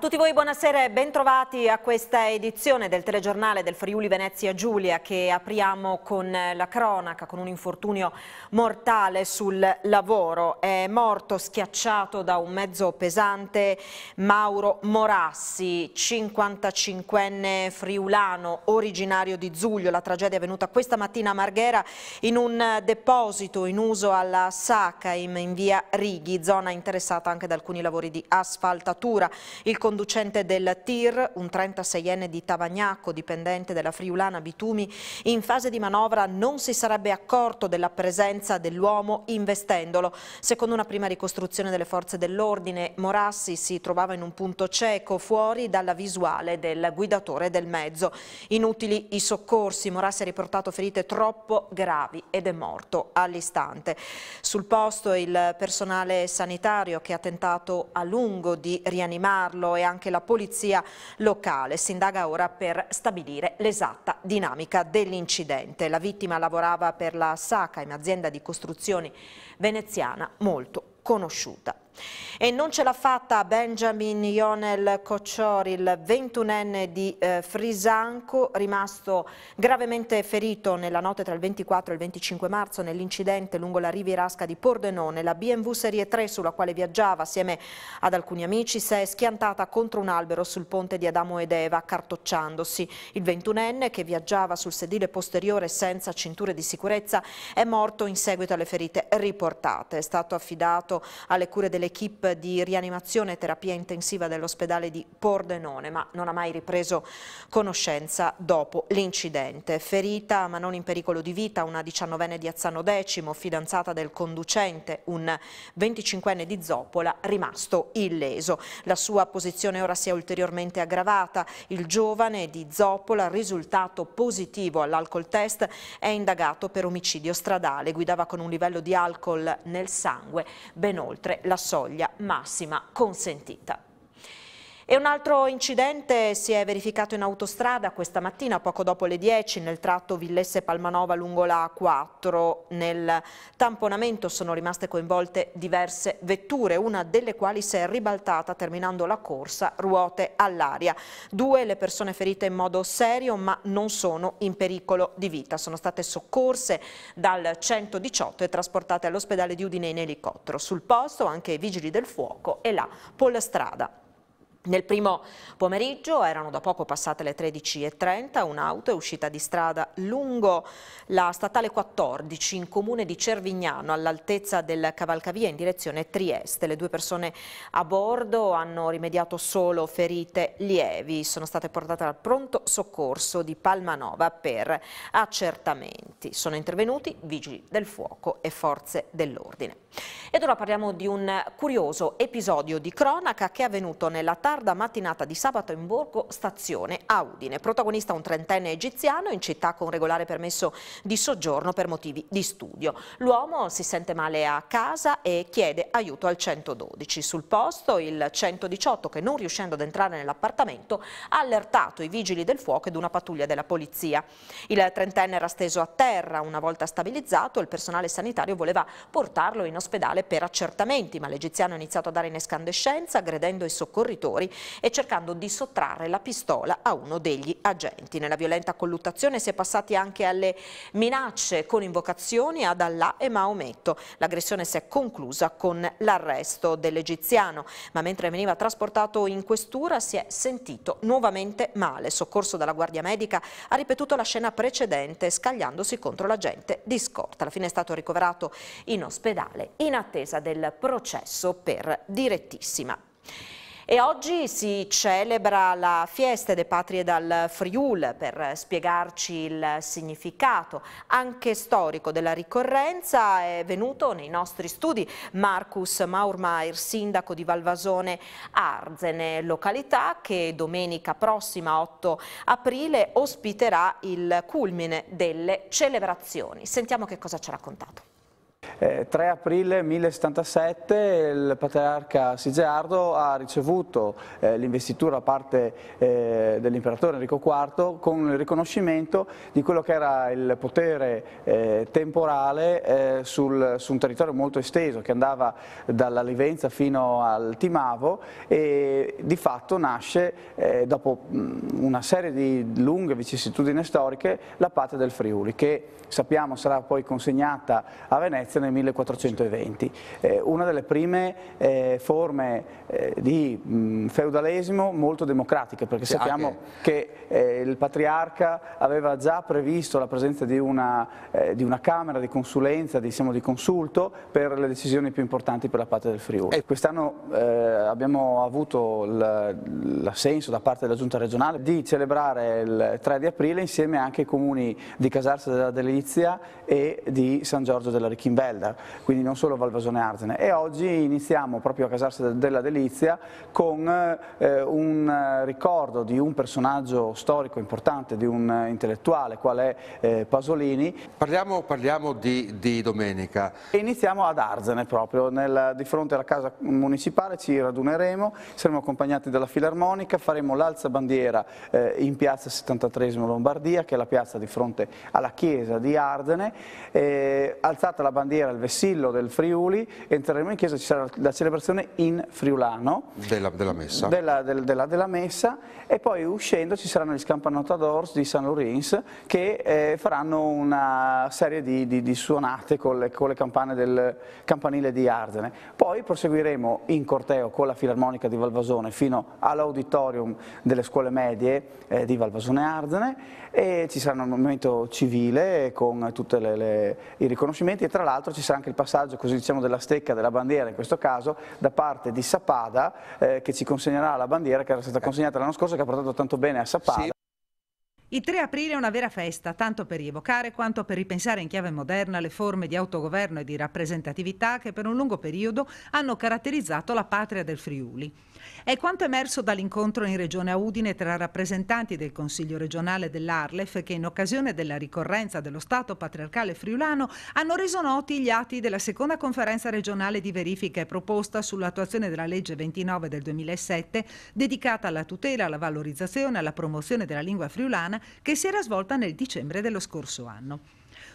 tutti voi buonasera e bentrovati a questa edizione del telegiornale del Friuli Venezia Giulia che apriamo con la cronaca, con un infortunio mortale sul lavoro. È morto schiacciato da un mezzo pesante Mauro Morassi, 55enne friulano, originario di Zuglio. La tragedia è avvenuta questa mattina a Marghera in un deposito in uso alla Sacaim in via Righi, zona interessata anche da alcuni lavori di asfaltatura. Il conducente del TIR, un 36enne di Tavagnacco, dipendente della Friulana Bitumi, in fase di manovra non si sarebbe accorto della presenza dell'uomo investendolo. Secondo una prima ricostruzione delle forze dell'ordine, Morassi si trovava in un punto cieco fuori dalla visuale del guidatore del mezzo. Inutili i soccorsi, Morassi ha riportato ferite troppo gravi ed è morto all'istante. Sul posto il personale sanitario che ha tentato a lungo di rianimarlo e anche la polizia locale. Si indaga ora per stabilire l'esatta dinamica dell'incidente. La vittima lavorava per la SACA, un'azienda di costruzioni veneziana molto conosciuta. E non ce l'ha fatta Benjamin Ionel Cocciori, il 21enne di eh, Frisanco, rimasto gravemente ferito nella notte tra il 24 e il 25 marzo nell'incidente lungo la rivierasca di Pordenone. La BMW Serie 3 sulla quale viaggiava assieme ad alcuni amici si è schiantata contro un albero sul ponte di Adamo ed Eva, cartocciandosi. Il 21enne che viaggiava sul sedile posteriore senza cinture di sicurezza è morto in seguito alle ferite riportate. È stato affidato alle cure delle l'equipe di rianimazione e terapia intensiva dell'ospedale di Pordenone, ma non ha mai ripreso conoscenza dopo l'incidente. Ferita ma non in pericolo di vita una 19enne di Azzano X, fidanzata del conducente, un 25enne di Zopola, rimasto illeso. La sua posizione ora si è ulteriormente aggravata. Il giovane di Zopola, risultato positivo all'alcol test, è indagato per omicidio stradale. Guidava con un livello di alcol nel sangue ben oltre la sua soglia massima consentita. E un altro incidente si è verificato in autostrada questa mattina, poco dopo le 10, nel tratto Villesse-Palmanova lungo la A4. Nel tamponamento sono rimaste coinvolte diverse vetture, una delle quali si è ribaltata terminando la corsa, ruote all'aria. Due le persone ferite in modo serio, ma non sono in pericolo di vita. Sono state soccorse dal 118 e trasportate all'ospedale di Udine in elicottero. Sul posto anche i vigili del fuoco e la polstrada. Nel primo pomeriggio, erano da poco passate le 13.30, un'auto è uscita di strada lungo la statale 14 in comune di Cervignano all'altezza del cavalcavia in direzione Trieste. Le due persone a bordo hanno rimediato solo ferite lievi, sono state portate al pronto soccorso di Palmanova per accertamenti. Sono intervenuti vigili del fuoco e forze dell'ordine. Ed ora parliamo di un curioso episodio di cronaca che è avvenuto nella tarda tarda mattinata di sabato in Borgo Stazione a Udine. Protagonista un trentenne egiziano in città con regolare permesso di soggiorno per motivi di studio. L'uomo si sente male a casa e chiede aiuto al 112. Sul posto il 118 che non riuscendo ad entrare nell'appartamento ha allertato i vigili del fuoco ed una pattuglia della polizia. Il trentenne era steso a terra, una volta stabilizzato il personale sanitario voleva portarlo in ospedale per accertamenti ma l'egiziano ha iniziato a dare in escandescenza aggredendo i soccorritori fuori e cercando di sottrarre la pistola a uno degli agenti. Nella violenta colluttazione si è passati anche alle minacce con invocazioni ad Allah e Maometto. L'aggressione si è conclusa con l'arresto dell'egiziano, ma mentre veniva trasportato in questura si è sentito nuovamente male. Soccorso dalla guardia medica ha ripetuto la scena precedente scagliandosi contro l'agente di scorta. Alla fine è stato ricoverato in ospedale in attesa del processo per direttissima. E oggi si celebra la Fiesta delle Patrie dal Friul per spiegarci il significato anche storico della ricorrenza. È venuto nei nostri studi Marcus Maurmaier, sindaco di Valvasone Arzene, località che domenica prossima 8 aprile ospiterà il culmine delle celebrazioni. Sentiamo che cosa ci ha raccontato. Eh, 3 aprile 1077 il patriarca Sigeardo ha ricevuto eh, l'investitura da parte eh, dell'imperatore Enrico IV con il riconoscimento di quello che era il potere eh, temporale eh, sul, su un territorio molto esteso che andava dalla Livenza fino al Timavo e di fatto nasce eh, dopo mm, una serie di lunghe vicissitudini storiche la patria del Friuli che sappiamo sarà poi consegnata a Venezia Venezia nel 1420. Eh, una delle prime eh, forme eh, di mh, feudalesimo molto democratiche, perché sì, sappiamo anche. che eh, il patriarca aveva già previsto la presenza di una, eh, di una Camera di consulenza, diciamo, di consulto, per le decisioni più importanti per la parte del Friuli. Quest'anno eh, abbiamo avuto l'assenso da parte della Giunta regionale di celebrare il 3 di aprile insieme anche ai comuni di Casarsa della Delizia e di San Giorgio della Richimba. Belda, quindi non solo Valvasone Arzene. E oggi iniziamo proprio a Casarsa della Delizia con eh, un ricordo di un personaggio storico importante, di un intellettuale, qual è eh, Pasolini. Parliamo, parliamo di, di, domenica. E iniziamo ad Arzene proprio, nel, di fronte alla casa municipale ci raduneremo, saremo accompagnati dalla Filarmonica, faremo l'alza bandiera eh, in piazza 73 Lombardia, che è la piazza di fronte alla chiesa di Ardene, alzata la bandiera bandiera, il vessillo del Friuli, entreremo in chiesa, ci sarà la celebrazione in friulano. Della, della messa. Della, del, della, della messa e poi uscendo ci saranno gli Scampanotadors di San Lorenz che eh, faranno una serie di, di, di suonate con le, con le, campane del campanile di Ardene. Poi proseguiremo in corteo con la Filarmonica di Valvasone fino all'auditorium delle scuole medie eh, di Valvasone Ardene e ci sarà un momento civile con tutti i riconoscimenti e tra l'altro l'altro ci sarà anche il passaggio così diciamo, della stecca della bandiera in questo caso da parte di Sapada eh, che ci consegnerà la bandiera che era stata consegnata l'anno scorso e che ha portato tanto bene a Sapada. Sì. Il 3 aprile è una vera festa, tanto per rievocare quanto per ripensare in chiave moderna le forme di autogoverno e di rappresentatività che per un lungo periodo hanno caratterizzato la patria del Friuli. È quanto emerso dall'incontro in Regione Udine tra rappresentanti del Consiglio regionale dell'Arlef che in occasione della ricorrenza dello Stato patriarcale friulano hanno reso noti gli atti della seconda conferenza regionale di verifica e proposta sull'attuazione della legge 29 del 2007 dedicata alla tutela, alla valorizzazione e alla promozione della lingua friulana che si era svolta nel dicembre dello scorso anno.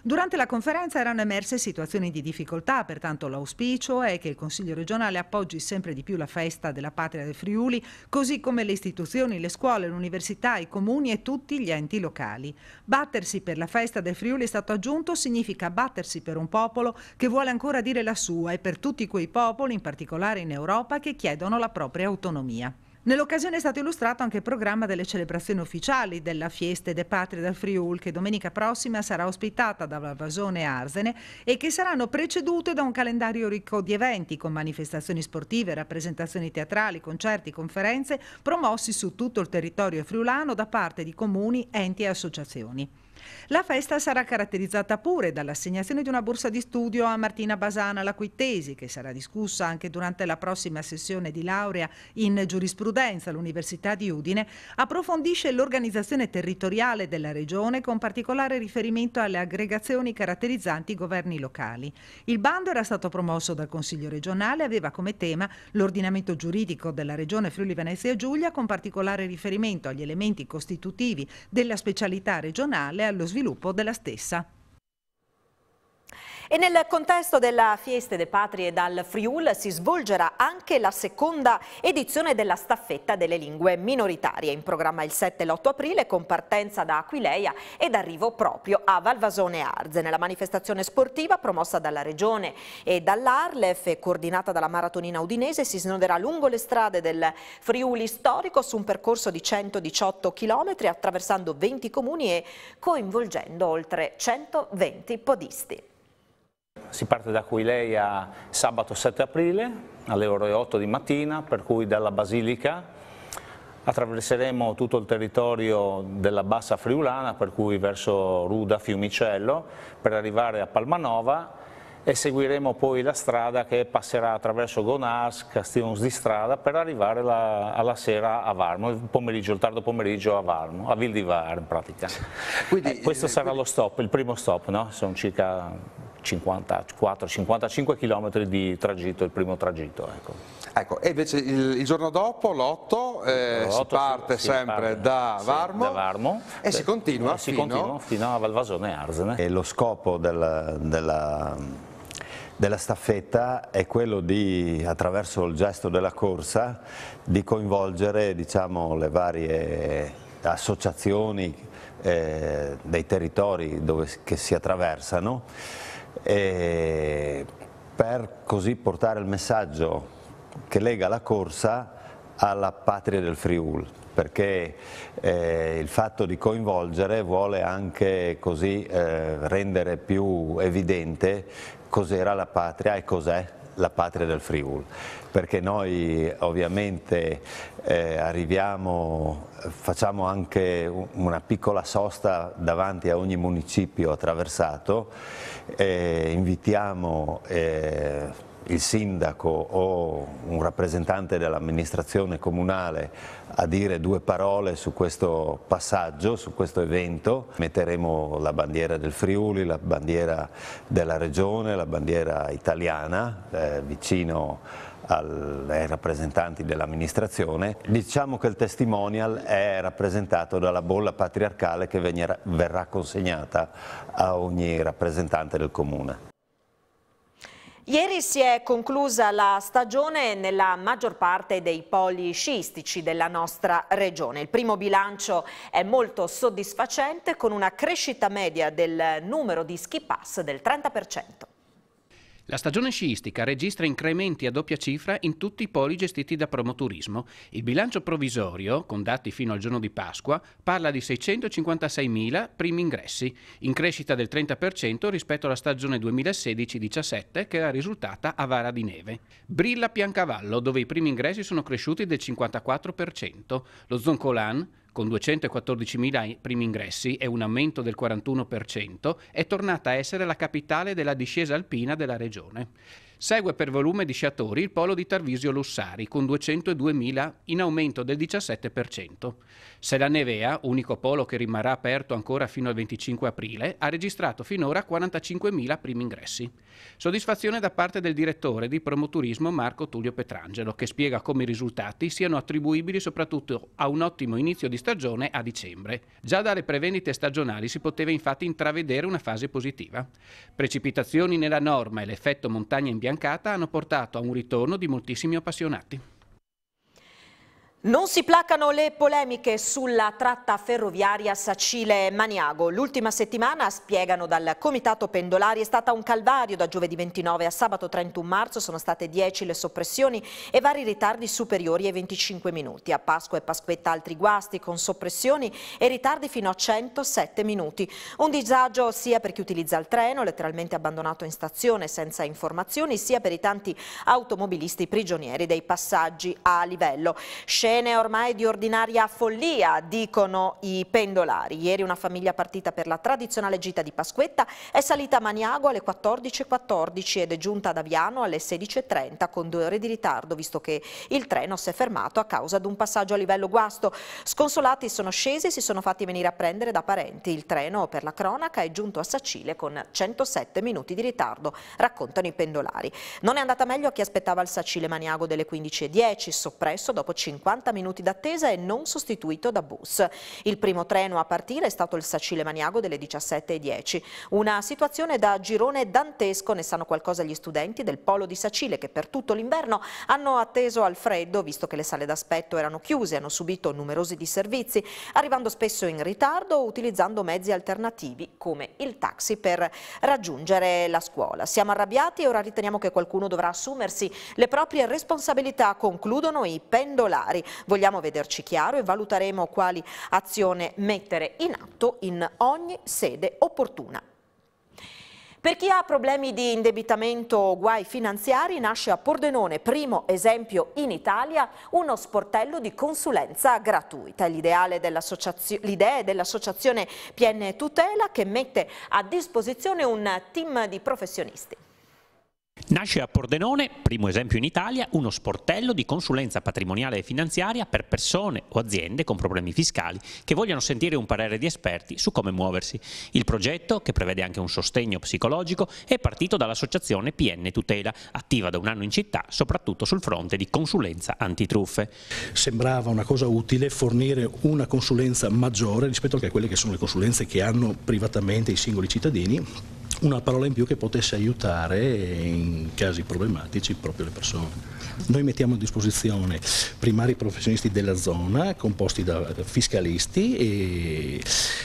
Durante la conferenza erano emerse situazioni di difficoltà, pertanto l'auspicio è che il Consiglio regionale appoggi sempre di più la festa della patria del Friuli, così come le istituzioni, le scuole, l'università, i comuni e tutti gli enti locali. Battersi per la festa del Friuli è stato aggiunto significa battersi per un popolo che vuole ancora dire la sua e per tutti quei popoli, in particolare in Europa, che chiedono la propria autonomia. Nell'occasione è stato illustrato anche il programma delle celebrazioni ufficiali della Fiesta de Patria del Friul che domenica prossima sarà ospitata dalla Vasone Arsene e che saranno precedute da un calendario ricco di eventi con manifestazioni sportive, rappresentazioni teatrali, concerti, conferenze promossi su tutto il territorio friulano da parte di comuni, enti e associazioni. La festa sarà caratterizzata pure dall'assegnazione di una borsa di studio a Martina Basana, la cui tesi, che sarà discussa anche durante la prossima sessione di laurea in giurisprudenza, giurisprudenza all'Università di Udine, approfondisce l'organizzazione territoriale della Regione con particolare riferimento alle aggregazioni caratterizzanti i governi locali. Il bando era stato promosso dal Consiglio regionale e aveva come tema l'ordinamento giuridico della Regione Friuli Venezia Giulia con particolare riferimento agli elementi costitutivi della specialità regionale e allo sviluppo della stessa. E nel contesto della Fieste de Patrie dal Friul si svolgerà anche la seconda edizione della staffetta delle lingue minoritarie, in programma il 7 e l'8 aprile con partenza da Aquileia ed arrivo proprio a Valvasone Arze. Nella manifestazione sportiva promossa dalla Regione e dall'Arlef e coordinata dalla maratonina udinese si snoderà lungo le strade del Friuli storico su un percorso di 118 km attraversando 20 comuni e coinvolgendo oltre 120 podisti. Si parte da Aquileia sabato 7 aprile alle ore 8 di mattina, per cui dalla Basilica attraverseremo tutto il territorio della Bassa Friulana, per cui verso Ruda, Fiumicello, per arrivare a Palmanova e seguiremo poi la strada che passerà attraverso Gonars, Castions di Strada per arrivare la, alla sera a Varmo, il, pomeriggio, il tardo pomeriggio a Varmo, a Vildivar in pratica. Quindi, eh, questo eh, sarà quindi... lo stop, il primo stop, no? sono circa 54-55 km di tragitto, il primo tragitto. Ecco, ecco e invece il, il giorno dopo, l'8, eh, si parte si, sempre si, da, Varmo, da, Varmo, e si eh, continua, eh, si fino... continua fino a Valvasone e Arzene. lo scopo del, della, della staffetta è quello di, attraverso il gesto della corsa, di coinvolgere diciamo, le varie associazioni eh, dei territori dove, che si attraversano e per così portare il messaggio che lega la corsa alla patria del Friul perché eh, il fatto di coinvolgere vuole anche così eh, rendere più evidente cos'era la patria e cos'è la patria del Friul, perché noi ovviamente eh, arriviamo, facciamo anche una piccola sosta davanti a ogni municipio attraversato, eh, invitiamo eh, il sindaco o un rappresentante dell'amministrazione comunale a dire due parole su questo passaggio, su questo evento. Metteremo la bandiera del Friuli, la bandiera della regione, la bandiera italiana eh, vicino ai rappresentanti dell'amministrazione. Diciamo che il testimonial è rappresentato dalla bolla patriarcale che venera, verrà consegnata a ogni rappresentante del comune. Ieri si è conclusa la stagione nella maggior parte dei poli sciistici della nostra regione. Il primo bilancio è molto soddisfacente con una crescita media del numero di ski pass del 30%. La stagione sciistica registra incrementi a doppia cifra in tutti i poli gestiti da Promoturismo. Il bilancio provvisorio, con dati fino al giorno di Pasqua, parla di 656.000 primi ingressi, in crescita del 30% rispetto alla stagione 2016-17 che era risultata avara di neve. Brilla Piancavallo, dove i primi ingressi sono cresciuti del 54%, lo Zoncolan con 214.000 primi ingressi e un aumento del 41%, è tornata a essere la capitale della discesa alpina della regione. Segue per volume di sciatori il polo di Tarvisio Lussari con 202.000 in aumento del 17%. Se la Nevea, unico polo che rimarrà aperto ancora fino al 25 aprile, ha registrato finora 45.000 primi ingressi. Soddisfazione da parte del direttore di Promoturismo Marco Tullio Petrangelo che spiega come i risultati siano attribuibili soprattutto a un ottimo inizio di stagione a dicembre. Già dalle prevendite stagionali si poteva infatti intravedere una fase positiva. Precipitazioni nella norma e l'effetto montagna in imbiancata hanno portato a un ritorno di moltissimi appassionati. Non si placano le polemiche sulla tratta ferroviaria Sacile-Maniago. L'ultima settimana, spiegano dal Comitato Pendolari, è stata un calvario da giovedì 29 a sabato 31 marzo. Sono state 10 le soppressioni e vari ritardi superiori ai 25 minuti. A Pasqua e Pasquetta altri guasti con soppressioni e ritardi fino a 107 minuti. Un disagio sia per chi utilizza il treno, letteralmente abbandonato in stazione senza informazioni, sia per i tanti automobilisti prigionieri dei passaggi a livello. Scel bene ormai di ordinaria follia, dicono i pendolari. Ieri una famiglia partita per la tradizionale gita di Pasquetta è salita a Maniago alle 14.14 .14 ed è giunta ad Aviano alle 16.30 con due ore di ritardo, visto che il treno si è fermato a causa di un passaggio a livello guasto. Sconsolati sono scesi e si sono fatti venire a prendere da parenti. Il treno, per la cronaca, è giunto a Sacile con 107 minuti di ritardo, raccontano i pendolari. Non è andata meglio a chi aspettava il Sacile Maniago delle 15.10, soppresso dopo 50 40 minuti d'attesa e non sostituito da bus. Il primo treno a partire è stato il Sacile Maniago delle 17.10. Una situazione da girone dantesco, ne sanno qualcosa gli studenti del polo di Sacile che per tutto l'inverno hanno atteso al freddo, visto che le sale d'aspetto erano chiuse, hanno subito numerosi disservizi, arrivando spesso in ritardo o utilizzando mezzi alternativi come il taxi per raggiungere la scuola. Siamo arrabbiati e ora riteniamo che qualcuno dovrà assumersi le proprie responsabilità, concludono i pendolari. Vogliamo vederci chiaro e valuteremo quali azione mettere in atto in ogni sede opportuna. Per chi ha problemi di indebitamento o guai finanziari nasce a Pordenone, primo esempio in Italia, uno sportello di consulenza gratuita. L'idea dell'associazione PN Tutela che mette a disposizione un team di professionisti. Nasce a Pordenone, primo esempio in Italia, uno sportello di consulenza patrimoniale e finanziaria per persone o aziende con problemi fiscali che vogliono sentire un parere di esperti su come muoversi. Il progetto, che prevede anche un sostegno psicologico, è partito dall'associazione PN Tutela, attiva da un anno in città, soprattutto sul fronte di consulenza antitruffe. Sembrava una cosa utile fornire una consulenza maggiore rispetto a quelle che sono le consulenze che hanno privatamente i singoli cittadini una parola in più che potesse aiutare in casi problematici proprio le persone. Noi mettiamo a disposizione primari professionisti della zona, composti da fiscalisti,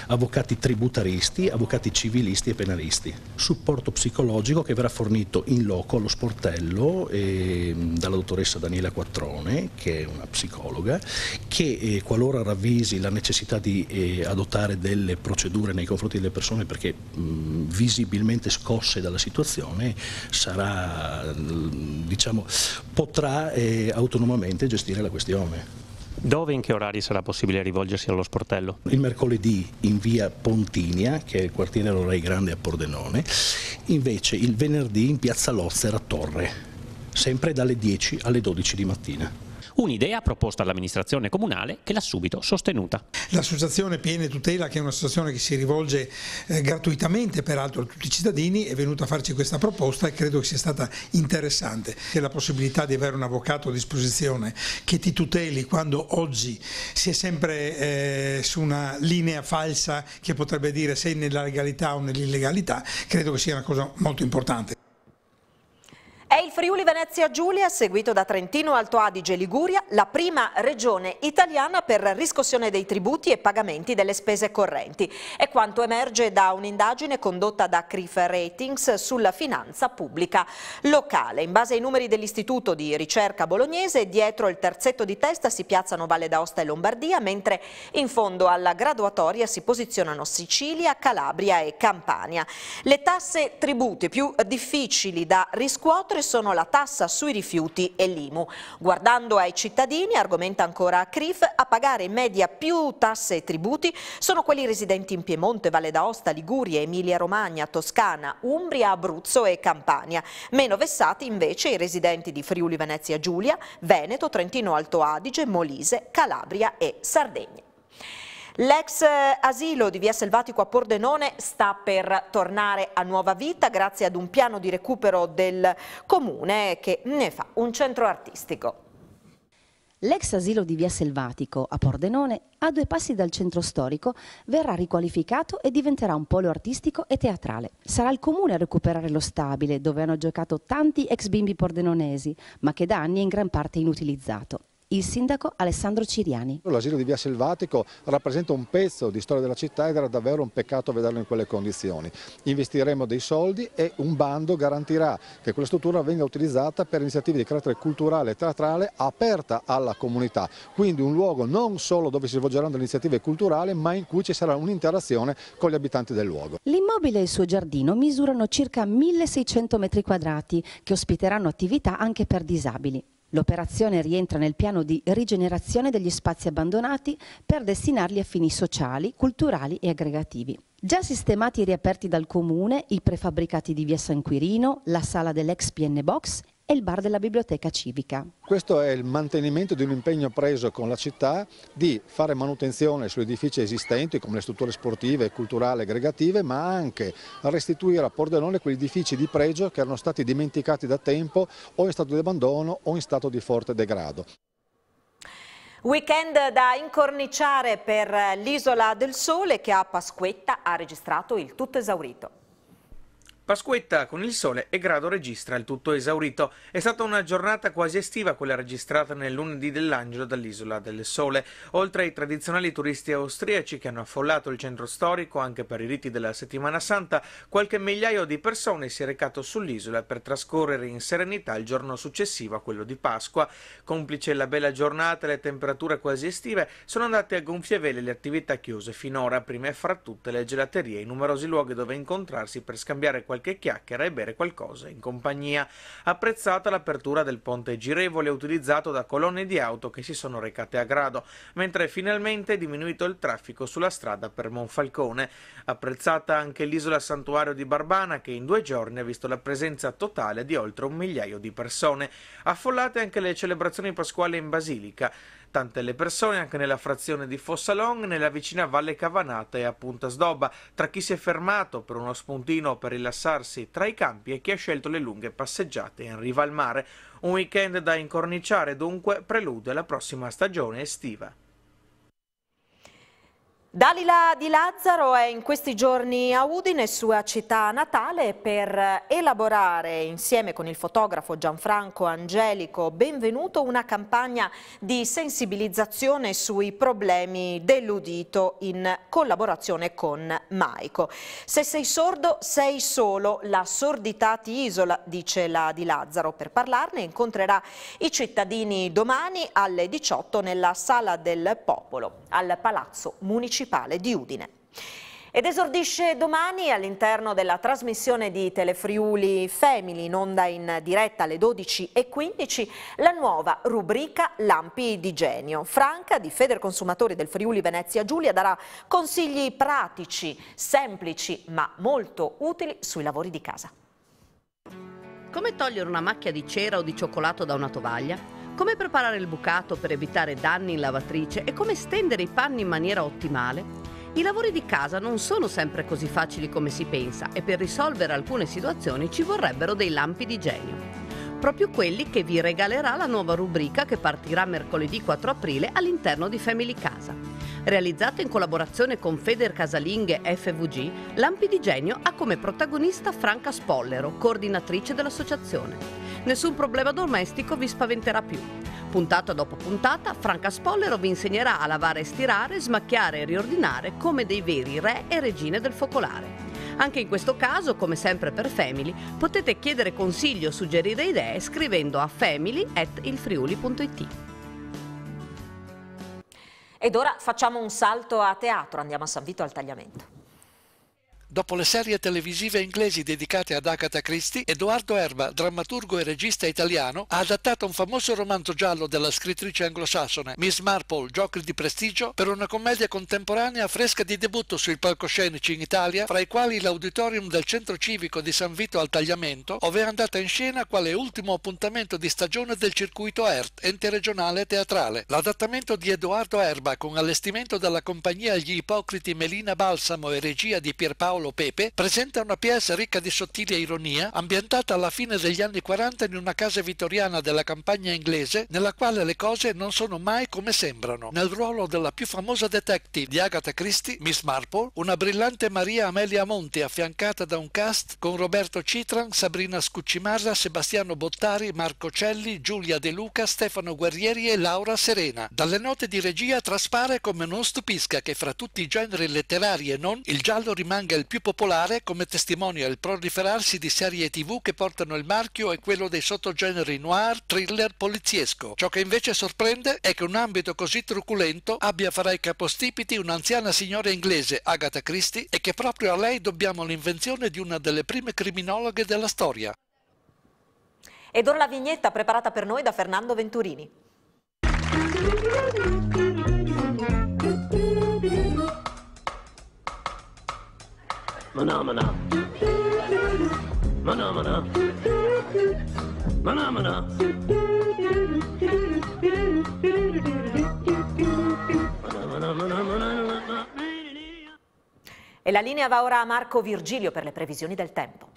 avvocati tributaristi, avvocati civilisti e penalisti. Supporto psicologico che verrà fornito in loco allo sportello eh, dalla dottoressa Daniela Quattrone, che è una psicologa, che eh, qualora ravvisi la necessità di eh, adottare delle procedure nei confronti delle persone perché mh, mm, visibilmente scosse dalla situazione, sarà, mm, diciamo, potrà potrà eh, autonomamente gestire la questione. Dove e in che orari sarà possibile rivolgersi allo sportello? Il mercoledì in via Pontinia, che è il quartiere Lorei Grande a Pordenone, invece il venerdì in piazza Lozzer a Torre, sempre dalle 10 alle 12 di mattina. Un'idea proposta all'amministrazione comunale che l'ha subito sostenuta. L'associazione Piene Tutela, che è un'associazione che si rivolge eh, gratuitamente peraltro a tutti i cittadini, è venuta a farci questa proposta e credo che sia stata interessante. Che la possibilità di avere un avvocato a disposizione che ti tuteli quando oggi si è sempre eh, su una linea falsa che potrebbe dire sei nella legalità o nell'illegalità, credo che sia una cosa molto importante. È il Friuli Venezia Giulia, seguito da Trentino, Alto Adige Liguria, la prima regione italiana per riscossione dei tributi e pagamenti delle spese correnti. È quanto emerge da un'indagine condotta da CRIF Ratings sulla finanza pubblica locale. In base ai numeri dell'Istituto di ricerca bolognese, dietro il terzetto di testa si piazzano Valle d'Aosta e Lombardia, mentre in fondo alla graduatoria si posizionano Sicilia, Calabria e Campania. Le tasse tributi più difficili da riscuotere altri sono la tassa sui rifiuti e l'IMU. Guardando ai cittadini, argomenta ancora CRIF, a pagare in media più tasse e tributi sono quelli residenti in Piemonte, Valle d'Aosta, Liguria, Emilia-Romagna, Toscana, Umbria, Abruzzo e Campania. Meno vessati invece i residenti di Friuli, Venezia Giulia, Veneto, Trentino Alto Adige, Molise, Calabria e Sardegna. L'ex eh, asilo di Via Selvatico a Pordenone sta per tornare a nuova vita grazie ad un piano di recupero del comune che ne fa un centro artistico. L'ex asilo di Via Selvatico a Pordenone, a due passi dal centro storico, verrà riqualificato e diventerà un polo artistico e teatrale. Sarà il comune a recuperare lo stabile, dove hanno giocato tanti ex bimbi pordenonesi, ma che da anni è in gran parte inutilizzato il sindaco Alessandro Ciriani. L'asilo di Via Selvatico rappresenta un pezzo di storia della città ed era davvero un peccato vederlo in quelle condizioni. Investiremo dei soldi e un bando garantirà che quella struttura venga utilizzata per iniziative di carattere culturale e teatrale aperta alla comunità, quindi un luogo non solo dove si svolgeranno le iniziative culturali ma in cui ci sarà un'interazione con gli abitanti del luogo. L'immobile e il suo giardino misurano circa 1600 metri quadrati che ospiteranno attività anche per disabili. L'operazione rientra nel piano di rigenerazione degli spazi abbandonati per destinarli a fini sociali, culturali e aggregativi. Già sistemati e riaperti dal comune i prefabbricati di via San Quirino, la sala dell'ex PN Box e il bar della biblioteca civica. Questo è il mantenimento di un impegno preso con la città di fare manutenzione su edifici esistenti come le strutture sportive, culturali, aggregative, ma anche restituire a Pordenone quegli edifici di pregio che erano stati dimenticati da tempo o in stato di abbandono o in stato di forte degrado. Weekend da incorniciare per l'Isola del Sole che a Pasquetta ha registrato il tutto esaurito. Pasquetta con il sole e grado registra il tutto esaurito. È stata una giornata quasi estiva quella registrata nel lunedì dell'Angelo dall'Isola del Sole. Oltre ai tradizionali turisti austriaci che hanno affollato il centro storico anche per i riti della settimana santa, qualche migliaio di persone si è recato sull'isola per trascorrere in serenità il giorno successivo a quello di Pasqua. Complice la bella giornata e le temperature quasi estive, sono andate a gonfie vele le attività chiuse finora, prima e fra tutte le gelaterie e i numerosi luoghi dove incontrarsi per scambiare qualche qualche chiacchiera e bere qualcosa in compagnia. Apprezzata l'apertura del ponte girevole utilizzato da colonne di auto che si sono recate a Grado, mentre finalmente è diminuito il traffico sulla strada per Monfalcone. Apprezzata anche l'isola santuario di Barbana che in due giorni ha visto la presenza totale di oltre un migliaio di persone. Affollate anche le celebrazioni pasquali in Basilica. Tante le persone anche nella frazione di Fossalong, nella vicina Valle Cavanata e a Punta Sdoba, tra chi si è fermato per uno spuntino per rilassarsi tra i campi e chi ha scelto le lunghe passeggiate in riva al mare. Un weekend da incorniciare dunque prelude alla prossima stagione estiva. Dalila Di Lazzaro è in questi giorni a Udine, sua città natale, per elaborare insieme con il fotografo Gianfranco Angelico Benvenuto una campagna di sensibilizzazione sui problemi dell'udito in collaborazione con Maico. Se sei sordo sei solo, la sordità ti isola, dice la Di Lazzaro. Per parlarne incontrerà i cittadini domani alle 18 nella Sala del Popolo al Palazzo Municipale municipale di Udine ed esordisce domani all'interno della trasmissione di Telefriuli Family in onda in diretta alle 12.15 la nuova rubrica Lampi di Genio. Franca di Feder Consumatori del Friuli Venezia Giulia darà consigli pratici, semplici ma molto utili sui lavori di casa. Come togliere una macchia di cera o di cioccolato da una tovaglia? come preparare il bucato per evitare danni in lavatrice e come stendere i panni in maniera ottimale, i lavori di casa non sono sempre così facili come si pensa e per risolvere alcune situazioni ci vorrebbero dei lampi di genio. Proprio quelli che vi regalerà la nuova rubrica che partirà mercoledì 4 aprile all'interno di Family Casa. Realizzata in collaborazione con Feder Casalinghe FVG, Lampi di Genio ha come protagonista Franca Spollero, coordinatrice dell'associazione. Nessun problema domestico vi spaventerà più. Puntata dopo puntata, Franca Spollero vi insegnerà a lavare e stirare, smacchiare e riordinare come dei veri re e regine del focolare. Anche in questo caso, come sempre per Family, potete chiedere consiglio o suggerire idee scrivendo a family.ilfriuli.it. Ed ora facciamo un salto a teatro, andiamo a San Vito al tagliamento. Dopo le serie televisive inglesi dedicate ad Agatha Christie, Edoardo Erba, drammaturgo e regista italiano, ha adattato un famoso romanzo giallo della scrittrice anglosassone Miss Marple, Giochi di prestigio, per una commedia contemporanea fresca di debutto sui palcoscenici in Italia, fra i quali l'auditorium del Centro Civico di San Vito al Tagliamento, ove è andata in scena quale ultimo appuntamento di stagione del circuito ERT, ente regionale teatrale. L'adattamento di Edoardo Erba, con allestimento della compagnia Gli Ipocriti Melina Balsamo e regia di Pierpaolo Paolo Pepe, presenta una pièce ricca di sottile ironia, ambientata alla fine degli anni 40 in una casa vittoriana della campagna inglese, nella quale le cose non sono mai come sembrano. Nel ruolo della più famosa detective di Agatha Christie, Miss Marple, una brillante Maria Amelia Monti affiancata da un cast con Roberto Citran, Sabrina Scuccimarra, Sebastiano Bottari, Marco Celli, Giulia De Luca, Stefano Guerrieri e Laura Serena. Dalle note di regia traspare come non stupisca che fra tutti i generi letterari e non, il giallo rimanga il più popolare, come testimonia il proliferarsi di serie tv che portano il marchio è quello dei sottogeneri noir, thriller, poliziesco. Ciò che invece sorprende è che un ambito così truculento abbia fra i capostipiti un'anziana signora inglese, Agatha Christie, e che proprio a lei dobbiamo l'invenzione di una delle prime criminologhe della storia. Ed ora la vignetta preparata per noi da Fernando Venturini. Phenomena. Phenomena. Phenomena. E la linea va ora a Marco Virgilio per le previsioni del tempo.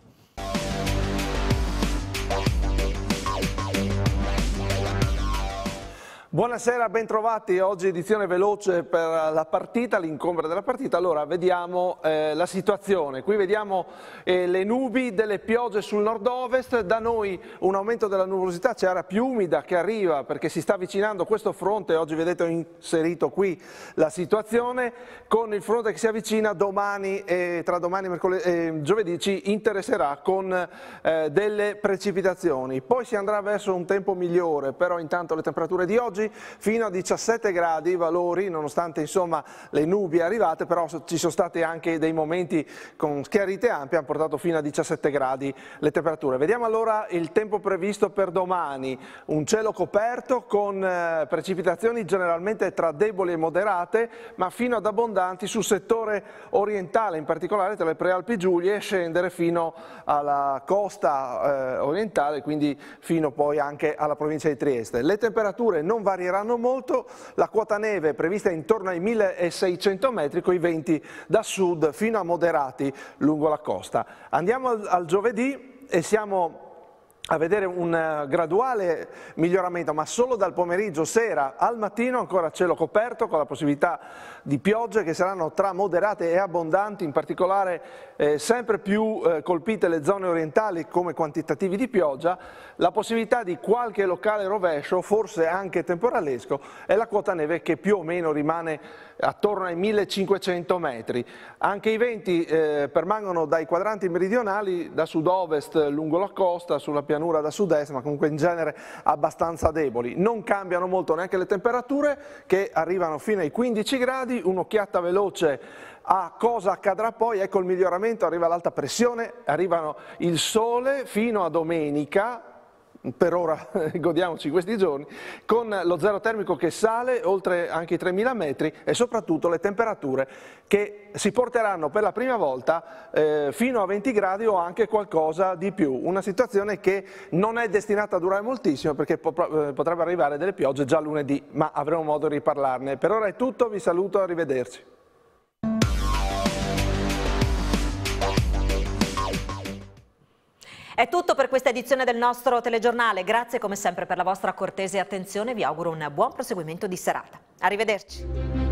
Buonasera, bentrovati. Oggi edizione veloce per la partita, l'incombra della partita. Allora, vediamo eh, la situazione. Qui vediamo eh, le nubi delle piogge sul nord-ovest. Da noi un aumento della nuvolosità, c'è aria più umida che arriva perché si sta avvicinando questo fronte. Oggi vedete ho inserito qui la situazione con il fronte che si avvicina domani, eh, tra domani e eh, giovedì ci interesserà con eh, delle precipitazioni. Poi si andrà verso un tempo migliore, però intanto le temperature di oggi massimi fino a 17 gradi i valori, nonostante insomma, le nubi arrivate, però ci sono stati anche dei momenti con schiarite ampie, hanno portato fino a 17 gradi le temperature. Vediamo allora il tempo previsto per domani, un cielo coperto con eh, precipitazioni generalmente tra deboli e moderate, ma fino ad abbondanti sul settore orientale, in particolare tra le prealpi Giulie e scendere fino alla costa eh, orientale, quindi fino poi anche alla provincia di Trieste. Le temperature non variano varieranno molto, la quota neve è prevista intorno ai 1600 metri con i venti da sud fino a moderati lungo la costa. Andiamo al, al giovedì e siamo a vedere un eh, graduale miglioramento, ma solo dal pomeriggio, sera al mattino ancora cielo coperto con la possibilità di piogge che saranno tra moderate e abbondanti, in particolare eh, sempre più eh, colpite le zone orientali come quantitativi di pioggia, la possibilità di qualche locale rovescio, forse anche temporalesco, è la quota neve che più o meno rimane attorno ai 1500 metri. Anche i venti eh, permangono dai quadranti meridionali da sud-ovest lungo la costa, sulla pianura da sud-est, ma comunque in genere abbastanza deboli. Non cambiano molto neanche le temperature che arrivano fino ai 15 gradi, un'occhiata veloce a cosa accadrà poi, ecco il miglioramento, arriva l'alta pressione, arrivano il sole fino a domenica, per ora godiamoci questi giorni, con lo zero termico che sale oltre anche i 3.000 metri e soprattutto le temperature che si porteranno per la prima volta eh, fino a 20 gradi o anche qualcosa di più. Una situazione che non è destinata a durare moltissimo perché eh, potrebbe arrivare delle piogge già lunedì, ma avremo modo di riparlarne. Per ora è tutto, vi saluto, arrivederci. È tutto per questa edizione del nostro telegiornale. Grazie come sempre per la vostra cortese attenzione. Vi auguro un buon proseguimento di serata. Arrivederci.